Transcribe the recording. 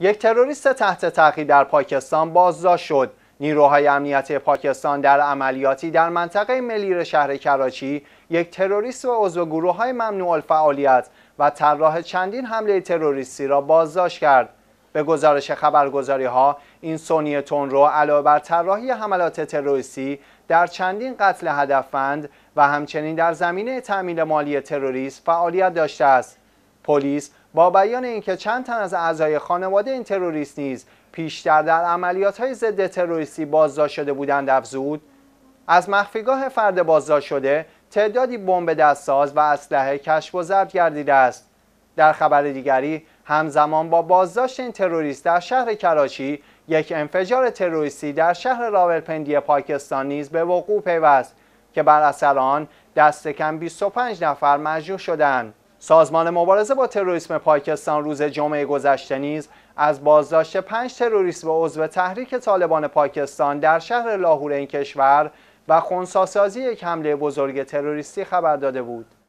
یک تروریست تحت تعقیب در پاکستان بازداشت شد نیروهای امنیتی پاکستان در عملیاتی در منطقه ملیر شهر کراچی یک تروریست و عضو گروه های ممنوع فعالیت و طراح چندین حمله تروریستی را بازداشت کرد به گزارش خبرگزاری ها این سونی تونرو علاوه بر طراحی حملات تروریستی در چندین قتل هدفند و همچنین در زمینه تامین مالی تروریست فعالیت داشته است پلیس با بیان اینکه چند تن از اعضای خانواده این تروریست نیز پیشتر در عملیات های ضد تروریستی بازداشت شده بودند افزود از مخفیگاه فرد بازداشت شده تعدادی بمب دستساز و اسلحه کشف و ضبط گردیده است در خبر دیگری همزمان با بازداشت این تروریست در شهر کراچی یک انفجار تروریستی در شهر راولپندی پاکستان نیز به وقوع پیوست که بر اثر آن دست کم 25 نفر مجروح شدند سازمان مبارزه با تروریسم پاکستان روز جمعه گذشته نیز از بازداشت پنج تروریست و عضو تحریک طالبان پاکستان در شهر لاهور این کشور و خونساسازی یک حمله بزرگ تروریستی خبر داده بود.